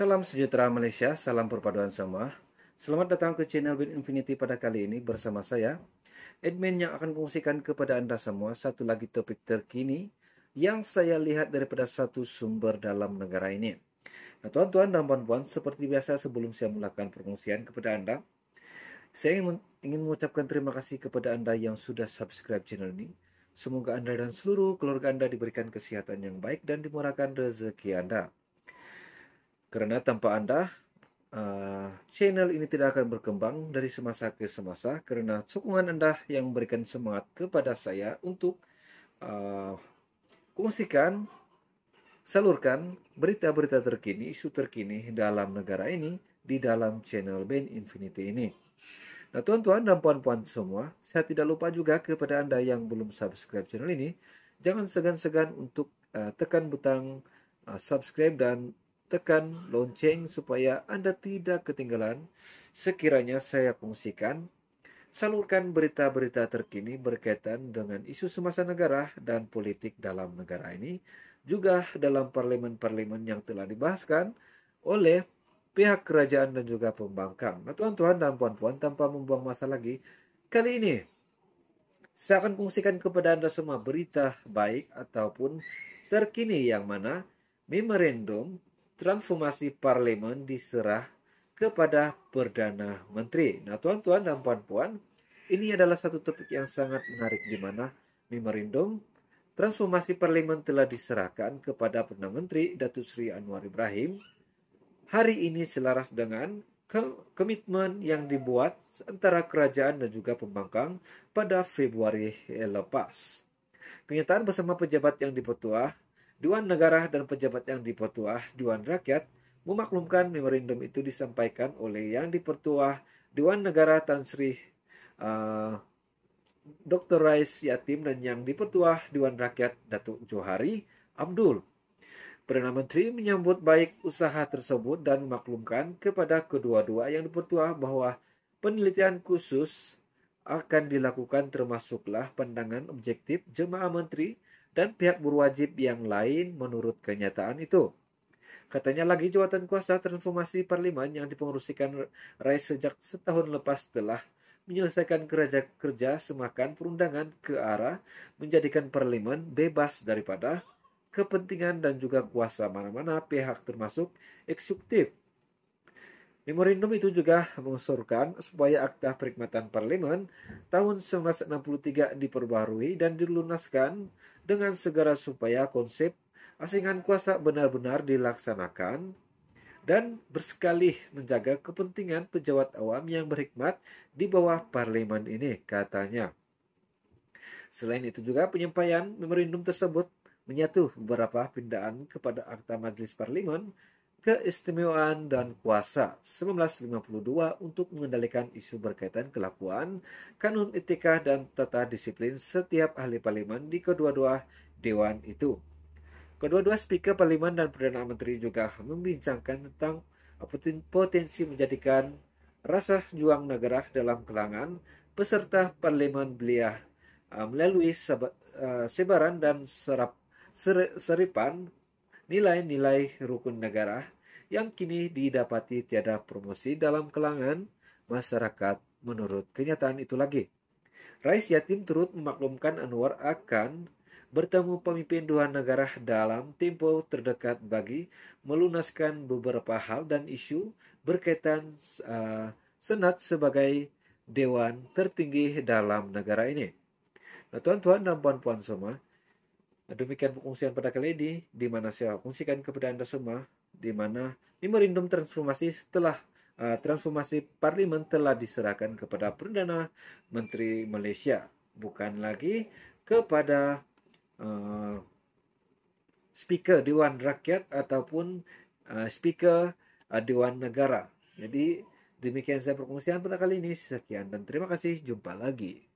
Salam sejahtera Malaysia, salam perpaduan semua. Selamat datang ke channel Win Infinity pada kali ini bersama saya, admin yang akan kongsikan kepada Anda semua satu lagi topik terkini yang saya lihat daripada satu sumber dalam negara ini. Nah, tuan-tuan dan puan-puan, seperti biasa sebelum saya melakukan pengungsian kepada Anda, saya ingin, ingin mengucapkan terima kasih kepada Anda yang sudah subscribe channel ini. Semoga Anda dan seluruh keluarga Anda diberikan kesehatan yang baik dan dimurahkan rezeki Anda. Karena tanpa Anda, uh, channel ini tidak akan berkembang dari semasa ke semasa karena dukungan Anda yang memberikan semangat kepada saya untuk uh, kongsikan, salurkan berita-berita terkini, isu terkini dalam negara ini di dalam channel Ben Infinity ini. Nah tuan-tuan dan puan-puan semua, saya tidak lupa juga kepada Anda yang belum subscribe channel ini, jangan segan-segan untuk uh, tekan butang uh, subscribe dan tekan lonceng supaya Anda tidak ketinggalan sekiranya saya kongsikan salurkan berita-berita terkini berkaitan dengan isu semasa negara dan politik dalam negara ini juga dalam parlemen-parlemen yang telah dibahaskan oleh pihak kerajaan dan juga pembangkang. Nah, tuan-tuan dan puan-puan, tanpa membuang masa lagi, kali ini saya akan kongsikan kepada Anda semua berita baik ataupun terkini yang mana memorandum transformasi parlemen diserah kepada Perdana Menteri. Nah, tuan-tuan dan puan-puan, ini adalah satu topik yang sangat menarik di mana memorandum transformasi parlemen telah diserahkan kepada Perdana Menteri Datuk Sri Anwar Ibrahim. Hari ini selaras dengan komitmen yang dibuat antara kerajaan dan juga pembangkang pada Februari lepas. Kenyataan bersama pejabat yang dipetua Dewan negara dan pejabat yang dipertuah Dewan Rakyat memaklumkan memorandum itu disampaikan oleh yang dipertuah Dewan Negara Tan Sri uh, eh, Dr. Rais Yatim dan yang dipertuah Dewan Rakyat Datuk Johari Abdul. Perdana Menteri menyambut baik usaha tersebut dan memaklumkan kepada kedua-dua yang dipertuah bahwa penelitian khusus akan dilakukan termasuklah pandangan objektif jemaah menteri dan pihak berwajib yang lain menurut kenyataan itu. Katanya lagi jawatan kuasa transformasi parlimen yang dipengerusikan Rais sejak setahun lepas telah menyelesaikan kerja kerja semakan perundangan ke arah menjadikan parlimen bebas daripada kepentingan dan juga kuasa mana-mana pihak termasuk eksekutif. Memorandum itu juga mengusulkan supaya Akta Perkhidmatan parlimen tahun 1963 diperbarui dan dilunaskan dengan segera supaya konsep asingan kuasa benar-benar dilaksanakan dan bersekali menjaga kepentingan pejabat awam yang berhikmat di bawah parlemen ini, katanya. Selain itu juga penyampaian memorandum tersebut menyatu beberapa pindaan kepada akta majelis parlemen keistimewaan dan kuasa 1952 untuk mengendalikan isu berkaitan kelakuan, kanun etika dan tata disiplin setiap ahli parlimen di kedua-dua dewan itu. Kedua-dua speaker parlimen dan Perdana Menteri juga membincangkan tentang potensi menjadikan rasa juang negara dalam kelangan peserta parlemen belia eh, melalui eh, sebaran dan serap, seripan nilai-nilai rukun negara yang kini didapati tiada promosi dalam kelangan masyarakat menurut kenyataan itu lagi. Rais Yatim turut memaklumkan Anwar akan bertemu pemimpin dua negara dalam tempo terdekat bagi melunaskan beberapa hal dan isu berkaitan uh, Senat sebagai dewan tertinggi dalam negara ini. Nah, tuan-tuan dan puan-puan semua, demikian pengungsian pada kali ini, di mana saya kongsikan kepada Anda semua di mana memorandum transformasi setelah uh, transformasi parlimen telah diserahkan kepada Perdana Menteri Malaysia, bukan lagi kepada uh, Speaker Dewan Rakyat ataupun uh, Speaker uh, Dewan Negara. Jadi demikian saya perkongsian pada kali ini. Sekian dan terima kasih. Jumpa lagi.